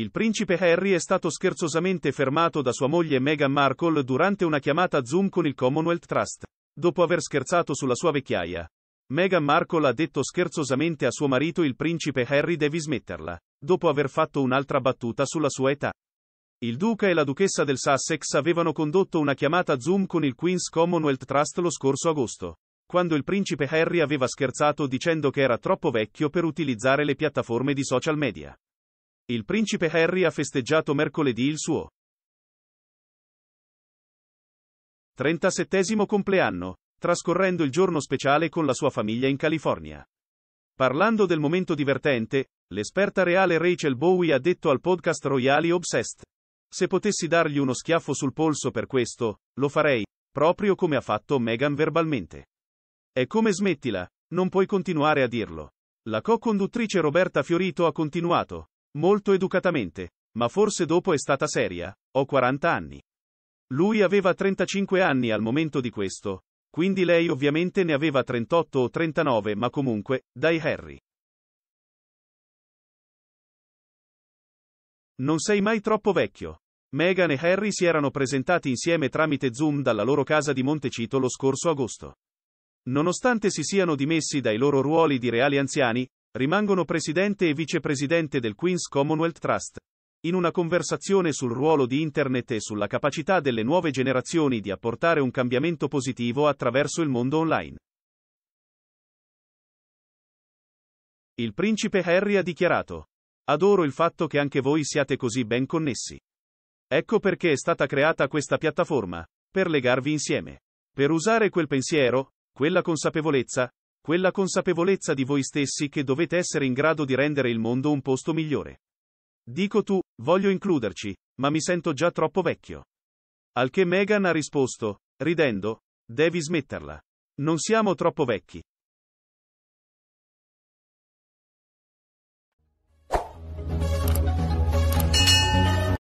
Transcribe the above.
Il principe Harry è stato scherzosamente fermato da sua moglie Meghan Markle durante una chiamata Zoom con il Commonwealth Trust. Dopo aver scherzato sulla sua vecchiaia, Meghan Markle ha detto scherzosamente a suo marito il principe Harry devi smetterla, dopo aver fatto un'altra battuta sulla sua età. Il duca e la duchessa del Sussex avevano condotto una chiamata Zoom con il Queen's Commonwealth Trust lo scorso agosto, quando il principe Harry aveva scherzato dicendo che era troppo vecchio per utilizzare le piattaforme di social media. Il principe Harry ha festeggiato mercoledì il suo 37 compleanno, trascorrendo il giorno speciale con la sua famiglia in California. Parlando del momento divertente, l'esperta reale Rachel Bowie ha detto al podcast Royali Obsessed. Se potessi dargli uno schiaffo sul polso per questo, lo farei, proprio come ha fatto Meghan verbalmente. È come smettila, non puoi continuare a dirlo. La co-conduttrice Roberta Fiorito ha continuato. Molto educatamente. Ma forse dopo è stata seria. Ho 40 anni. Lui aveva 35 anni al momento di questo. Quindi lei ovviamente ne aveva 38 o 39, ma comunque, dai Harry. Non sei mai troppo vecchio. Meghan e Harry si erano presentati insieme tramite Zoom dalla loro casa di Montecito lo scorso agosto. Nonostante si siano dimessi dai loro ruoli di reali anziani, Rimangono presidente e vicepresidente del Queen's Commonwealth Trust. In una conversazione sul ruolo di Internet e sulla capacità delle nuove generazioni di apportare un cambiamento positivo attraverso il mondo online. Il principe Harry ha dichiarato. Adoro il fatto che anche voi siate così ben connessi. Ecco perché è stata creata questa piattaforma, per legarvi insieme. Per usare quel pensiero, quella consapevolezza, quella consapevolezza di voi stessi che dovete essere in grado di rendere il mondo un posto migliore. Dico tu, voglio includerci, ma mi sento già troppo vecchio. Al che Meghan ha risposto, ridendo, devi smetterla. Non siamo troppo vecchi,